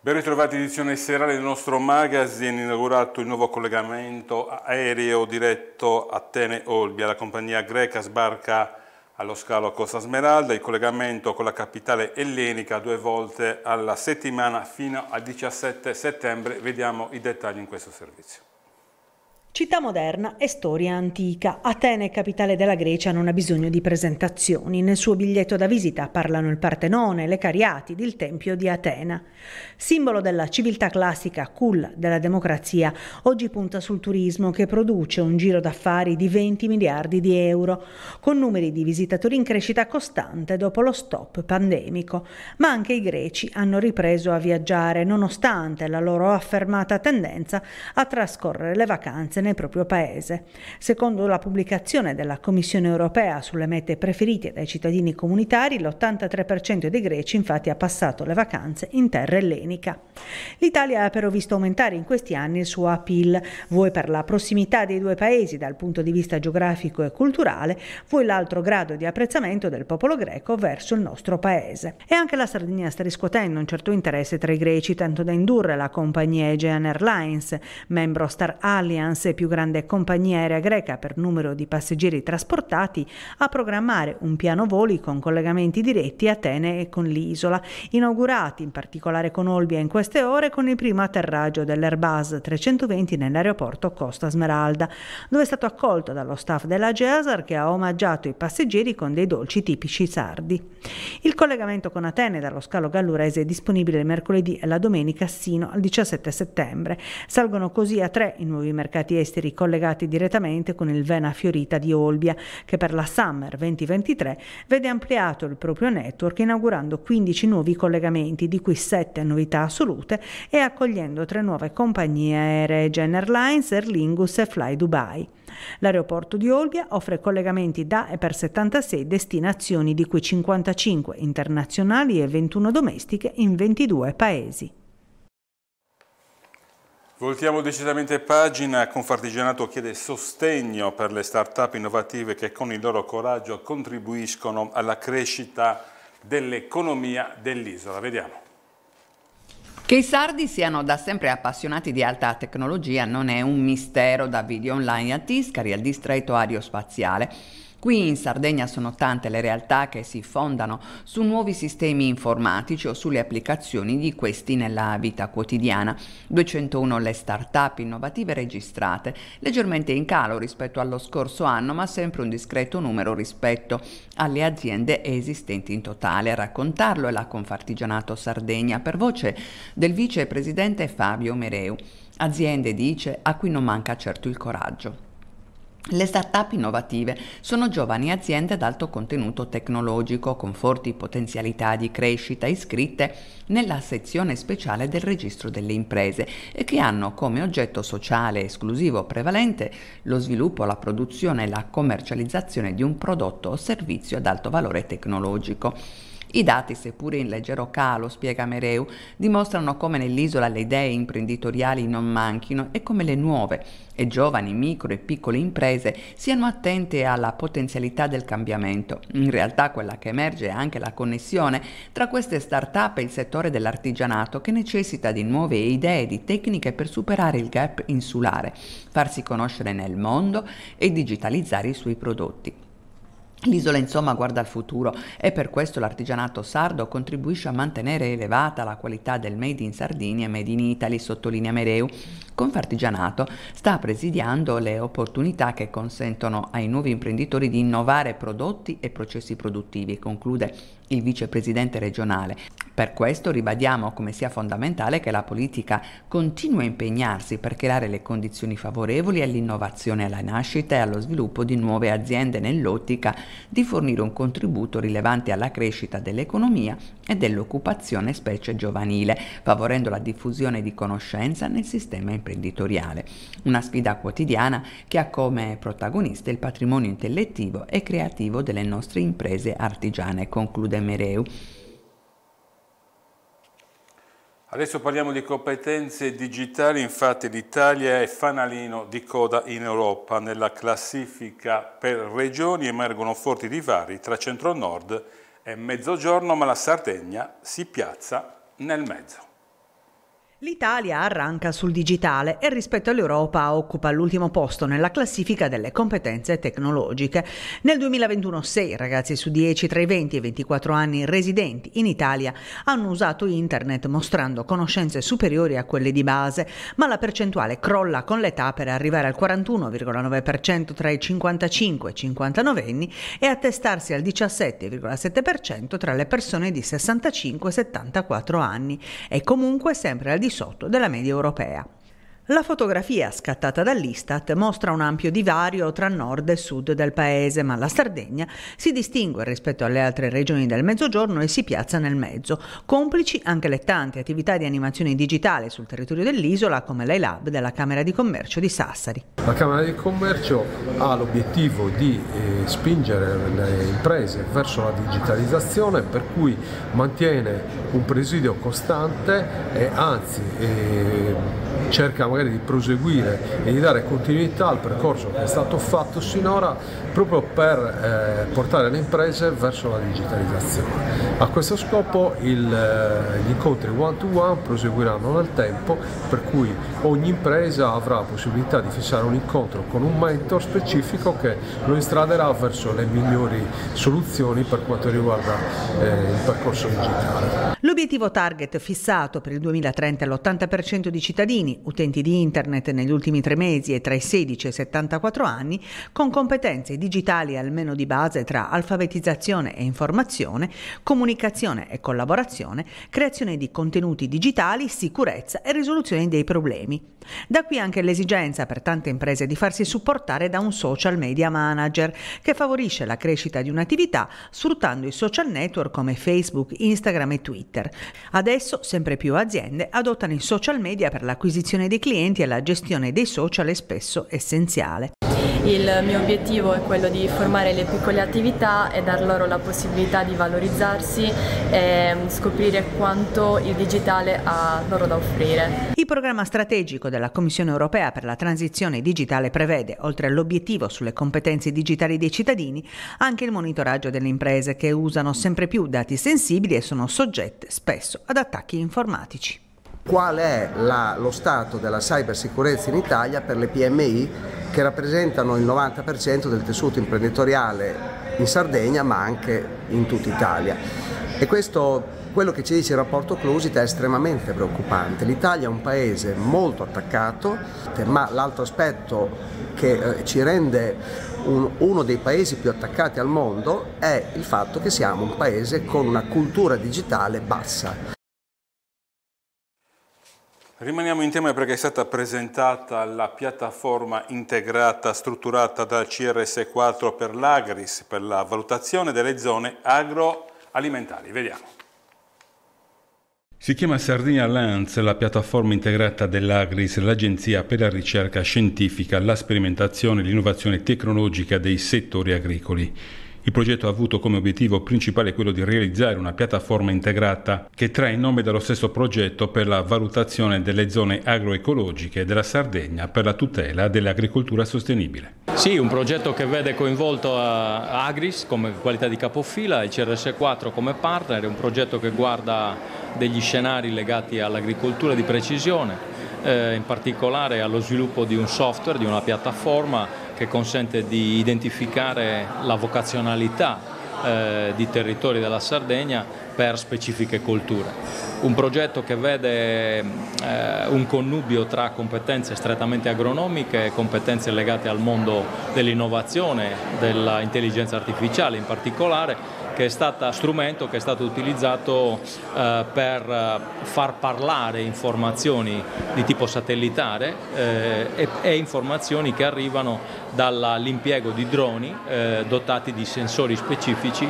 Ben ritrovati edizione serale del nostro magazine, inaugurato il nuovo collegamento aereo diretto Atene-Olbia. La compagnia greca sbarca allo scalo Costa Smeralda, il collegamento con la capitale ellenica due volte alla settimana fino al 17 settembre. Vediamo i dettagli in questo servizio. Città moderna e storia antica. Atene, capitale della Grecia, non ha bisogno di presentazioni. Nel suo biglietto da visita parlano il Partenone, le Cariatidi, il Tempio di Atena. Simbolo della civiltà classica, culla della democrazia, oggi punta sul turismo che produce un giro d'affari di 20 miliardi di euro, con numeri di visitatori in crescita costante dopo lo stop pandemico. Ma anche i greci hanno ripreso a viaggiare, nonostante la loro affermata tendenza a trascorrere le vacanze finanze nel proprio paese. Secondo la pubblicazione della Commissione europea sulle mete preferite dai cittadini comunitari, l'83% dei greci infatti ha passato le vacanze in terra ellenica. L'Italia ha però visto aumentare in questi anni il suo appeal, vuoi per la prossimità dei due paesi dal punto di vista geografico e culturale, vuoi l'altro grado di apprezzamento del popolo greco verso il nostro paese. E anche la Sardegna sta riscuotendo un certo interesse tra i greci, tanto da indurre la compagnia Aegean Airlines, membro Star Alliance forse più grande compagnia aerea greca per numero di passeggeri trasportati, a programmare un piano voli con collegamenti diretti a Atene e con l'isola, inaugurati in particolare con Olbia in queste ore con il primo atterraggio dell'Airbus 320 nell'aeroporto Costa Smeralda, dove è stato accolto dallo staff della GESAR che ha omaggiato i passeggeri con dei dolci tipici sardi. Il collegamento con Atene dallo scalo gallurese è disponibile mercoledì e la domenica sino al 17 settembre. Salgono così a tre i nuovi mercati esteri collegati direttamente con il Vena Fiorita di Olbia, che per la Summer 2023 vede ampliato il proprio network inaugurando 15 nuovi collegamenti, di cui 7 novità assolute e accogliendo tre nuove compagnie aeree Gen Airlines, Air Lingus e Fly Dubai. L'aeroporto di Olbia offre collegamenti da e per 76 destinazioni, di cui 55 internazionali e 21 domestiche in 22 paesi. Voltiamo decisamente pagina, Confartigianato chiede sostegno per le start-up innovative che con il loro coraggio contribuiscono alla crescita dell'economia dell'isola. Vediamo. Che i sardi siano da sempre appassionati di alta tecnologia non è un mistero da video online a Tiscari al distretto aerospaziale. Qui in Sardegna sono tante le realtà che si fondano su nuovi sistemi informatici o sulle applicazioni di questi nella vita quotidiana. 201 le start-up innovative registrate, leggermente in calo rispetto allo scorso anno, ma sempre un discreto numero rispetto alle aziende esistenti in totale. A raccontarlo è la Confartigianato Sardegna per voce del vicepresidente Fabio Mereu. Aziende, dice, a cui non manca certo il coraggio. Le start-up innovative sono giovani aziende ad alto contenuto tecnologico con forti potenzialità di crescita iscritte nella sezione speciale del registro delle imprese e che hanno come oggetto sociale esclusivo prevalente lo sviluppo, la produzione e la commercializzazione di un prodotto o servizio ad alto valore tecnologico. I dati, seppure in leggero calo, spiega Mereu, dimostrano come nell'isola le idee imprenditoriali non manchino e come le nuove e giovani, micro e piccole imprese siano attente alla potenzialità del cambiamento. In realtà quella che emerge è anche la connessione tra queste start-up e il settore dell'artigianato che necessita di nuove idee e di tecniche per superare il gap insulare, farsi conoscere nel mondo e digitalizzare i suoi prodotti. L'isola insomma guarda al futuro e per questo l'artigianato sardo contribuisce a mantenere elevata la qualità del Made in Sardinia e Made in Italy, sottolinea Mereu. Confartigianato sta presidiando le opportunità che consentono ai nuovi imprenditori di innovare prodotti e processi produttivi, conclude il vicepresidente regionale. Per questo ribadiamo come sia fondamentale che la politica continui a impegnarsi per creare le condizioni favorevoli all'innovazione, alla nascita e allo sviluppo di nuove aziende nell'ottica di fornire un contributo rilevante alla crescita dell'economia e dell'occupazione specie giovanile, favorendo la diffusione di conoscenza nel sistema imprenditoriale. Una sfida quotidiana che ha come protagonista il patrimonio intellettivo e creativo delle nostre imprese artigiane, conclude Mereu. Adesso parliamo di competenze digitali, infatti l'Italia è fanalino di coda in Europa. Nella classifica per regioni emergono forti divari tra centro-nord e mezzogiorno, ma la Sardegna si piazza nel mezzo. L'Italia arranca sul digitale e rispetto all'Europa occupa l'ultimo posto nella classifica delle competenze tecnologiche. Nel 2021 6 ragazzi su 10 tra i 20 e i 24 anni residenti in Italia hanno usato internet mostrando conoscenze superiori a quelle di base, ma la percentuale crolla con l'età per arrivare al 41,9% tra i 55 e i 59 anni e attestarsi al 17,7% tra le persone di 65 e 74 anni e comunque sempre al 17,7% sotto della media europea. La fotografia scattata dall'Istat mostra un ampio divario tra nord e sud del paese, ma la Sardegna si distingue rispetto alle altre regioni del Mezzogiorno e si piazza nel mezzo, complici anche le tante attività di animazione digitale sul territorio dell'isola come l'ILAB della Camera di Commercio di Sassari. La Camera di Commercio ha l'obiettivo di eh, spingere le imprese verso la digitalizzazione per cui mantiene un presidio costante e anzi eh, cerca magari di proseguire e di dare continuità al percorso che è stato fatto sinora proprio per eh, portare le imprese verso la digitalizzazione. A questo scopo il, eh, gli incontri one to one proseguiranno nel tempo per cui ogni impresa avrà la possibilità di fissare un incontro con un mentor specifico che lo instraderà verso le migliori soluzioni per quanto riguarda eh, il percorso digitale. L'obiettivo target fissato per il 2030 all'80% di cittadini, utenti di Internet negli ultimi tre mesi e tra i 16 e i 74 anni, con competenze digitali almeno di base tra alfabetizzazione e informazione, comunicazione e collaborazione, creazione di contenuti digitali, sicurezza e risoluzione dei problemi. Da qui anche l'esigenza per tante imprese di farsi supportare da un social media manager che favorisce la crescita di un'attività sfruttando i social network come Facebook, Instagram e Twitter Adesso sempre più aziende adottano i social media per l'acquisizione dei clienti e la gestione dei social è spesso essenziale. Il mio obiettivo è quello di formare le piccole attività e dar loro la possibilità di valorizzarsi e scoprire quanto il digitale ha loro da offrire. Il programma strategico della Commissione europea per la transizione digitale prevede, oltre all'obiettivo sulle competenze digitali dei cittadini, anche il monitoraggio delle imprese che usano sempre più dati sensibili e sono soggette spesso ad attacchi informatici qual è la, lo stato della cybersicurezza in Italia per le PMI che rappresentano il 90% del tessuto imprenditoriale in Sardegna ma anche in tutta Italia. E questo, quello che ci dice il rapporto Clusita è estremamente preoccupante. L'Italia è un paese molto attaccato, ma l'altro aspetto che eh, ci rende un, uno dei paesi più attaccati al mondo è il fatto che siamo un paese con una cultura digitale bassa. Rimaniamo in tema perché è stata presentata la piattaforma integrata strutturata dal CRS4 per l'Agris per la valutazione delle zone agroalimentari. Vediamo. Si chiama Sardinia Lance, la piattaforma integrata dell'Agris, l'agenzia per la ricerca scientifica, la sperimentazione e l'innovazione tecnologica dei settori agricoli. Il progetto ha avuto come obiettivo principale quello di realizzare una piattaforma integrata che trae il nome dallo stesso progetto per la valutazione delle zone agroecologiche della Sardegna per la tutela dell'agricoltura sostenibile. Sì, un progetto che vede coinvolto eh, Agris come qualità di capofila, il CRS4 come partner, un progetto che guarda degli scenari legati all'agricoltura di precisione, eh, in particolare allo sviluppo di un software, di una piattaforma che consente di identificare la vocazionalità eh, di territori della Sardegna per specifiche culture. Un progetto che vede eh, un connubio tra competenze strettamente agronomiche e competenze legate al mondo dell'innovazione, dell'intelligenza artificiale in particolare, che è stato strumento che è stato utilizzato eh, per eh, far parlare informazioni di tipo satellitare eh, e, e, informazioni che arrivano dall'impiego di droni eh, dotati di sensori specifici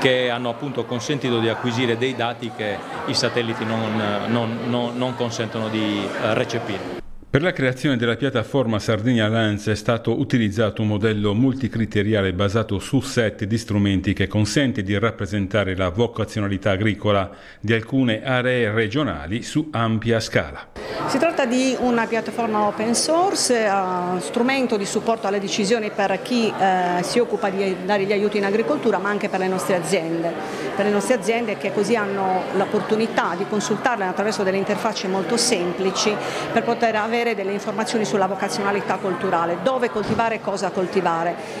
che hanno appunto consentito di acquisire acquisire dei dati che i satelliti non, non, non, non consentono di eh, recepire. Per la creazione della piattaforma Sardinia Lens è stato utilizzato un modello multicriteriale basato su set di strumenti che consente di rappresentare la vocazionalità agricola di alcune aree regionali su ampia scala. Si tratta di una piattaforma open source, eh, strumento di supporto alle decisioni per chi eh, si occupa di dare gli aiuti in agricoltura ma anche per le nostre aziende, per le nostre aziende che così hanno l'opportunità di consultarle attraverso delle interfacce molto semplici per poter avere avere delle informazioni sulla vocazionalità culturale, dove coltivare e cosa coltivare.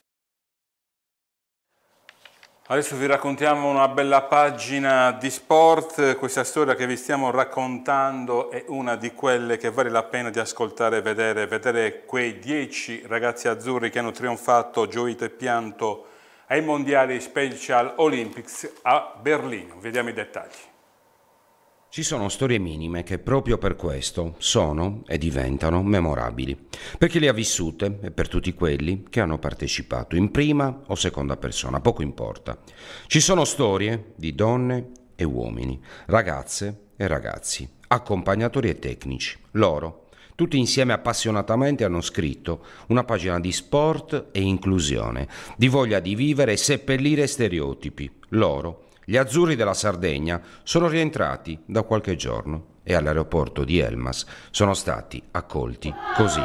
Adesso vi raccontiamo una bella pagina di sport, questa storia che vi stiamo raccontando è una di quelle che vale la pena di ascoltare e vedere, vedere quei dieci ragazzi azzurri che hanno trionfato, gioito e pianto ai mondiali Special Olympics a Berlino. Vediamo i dettagli. Ci sono storie minime che proprio per questo sono e diventano memorabili, per chi le ha vissute e per tutti quelli che hanno partecipato in prima o seconda persona, poco importa. Ci sono storie di donne e uomini, ragazze e ragazzi, accompagnatori e tecnici. Loro, tutti insieme appassionatamente, hanno scritto una pagina di sport e inclusione, di voglia di vivere e seppellire stereotipi. Loro, gli azzurri della Sardegna sono rientrati da qualche giorno e all'aeroporto di Elmas sono stati accolti così.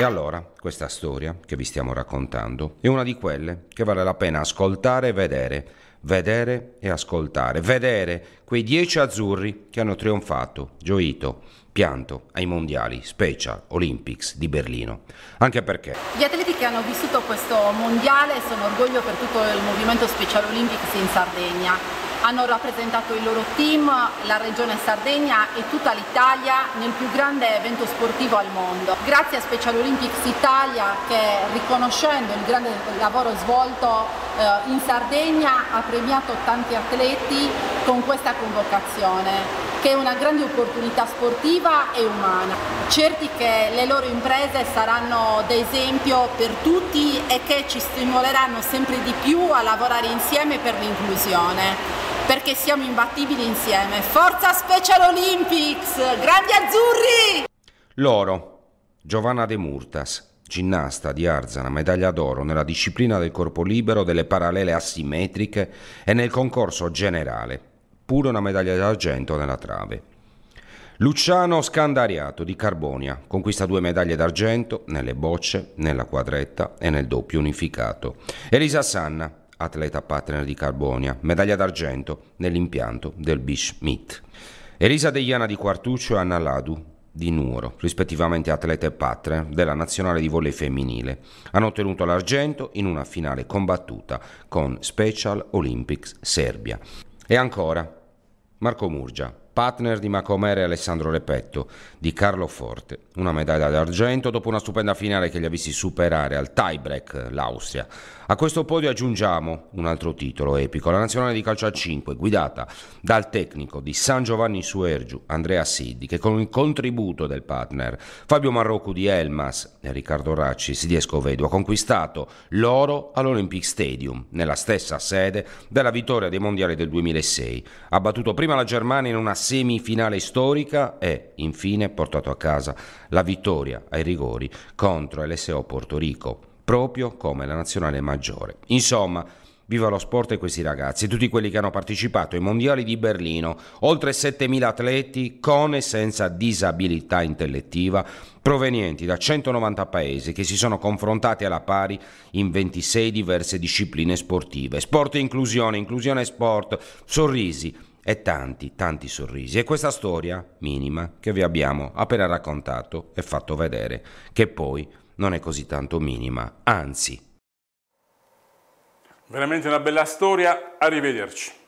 E allora, questa storia che vi stiamo raccontando è una di quelle che vale la pena ascoltare e vedere, vedere e ascoltare, vedere quei dieci azzurri che hanno trionfato, gioito, pianto ai mondiali Special Olympics di Berlino. Anche perché gli atleti che hanno vissuto questo mondiale sono orgoglio per tutto il movimento Special Olympics in Sardegna hanno rappresentato il loro team, la regione Sardegna e tutta l'Italia nel più grande evento sportivo al mondo. Grazie a Special Olympics Italia che riconoscendo il grande lavoro svolto eh, in Sardegna ha premiato tanti atleti con questa convocazione che è una grande opportunità sportiva e umana. Certi che le loro imprese saranno d'esempio per tutti e che ci stimoleranno sempre di più a lavorare insieme per l'inclusione perché siamo imbattibili insieme. Forza Special Olympics! Grandi azzurri! Loro, Giovanna De Murtas, ginnasta di Arzana, medaglia d'oro nella disciplina del corpo libero, delle parallele asimmetriche e nel concorso generale, pure una medaglia d'argento nella trave. Luciano Scandariato di Carbonia conquista due medaglie d'argento nelle bocce, nella quadretta e nel doppio unificato. Elisa Sanna atleta partner di Carbonia, medaglia d'argento nell'impianto del Bish Meet. Elisa Deiana di Quartuccio e Anna Ladu di Nuoro, rispettivamente atlete e partner della nazionale di volley femminile, hanno ottenuto l'argento in una finale combattuta con Special Olympics Serbia. E ancora Marco Murgia, partner di Macomere Alessandro Repetto, di Carlo Forte. Una medaglia d'argento dopo una stupenda finale che gli ha visti superare al tiebreak l'Austria. A questo podio aggiungiamo un altro titolo epico, la nazionale di calcio a 5, guidata dal tecnico di San Giovanni Suergiu, Andrea Siddi, che con il contributo del partner Fabio Marrocco di Elmas e Riccardo Racci di Escovedo ha conquistato l'oro all'Olympic Stadium, nella stessa sede della vittoria dei mondiali del 2006. Ha battuto prima la Germania in una semifinale storica e infine portato a casa la vittoria ai rigori contro LSO Porto Rico, proprio come la nazionale maggiore. Insomma, Viva lo sport e questi ragazzi, tutti quelli che hanno partecipato ai mondiali di Berlino, oltre 7.000 atleti con e senza disabilità intellettiva, provenienti da 190 paesi che si sono confrontati alla pari in 26 diverse discipline sportive. Sport e inclusione, inclusione e sport, sorrisi, e tanti, tanti sorrisi. E questa storia minima che vi abbiamo appena raccontato e fatto vedere, che poi non è così tanto minima, anzi. Veramente una bella storia, arrivederci.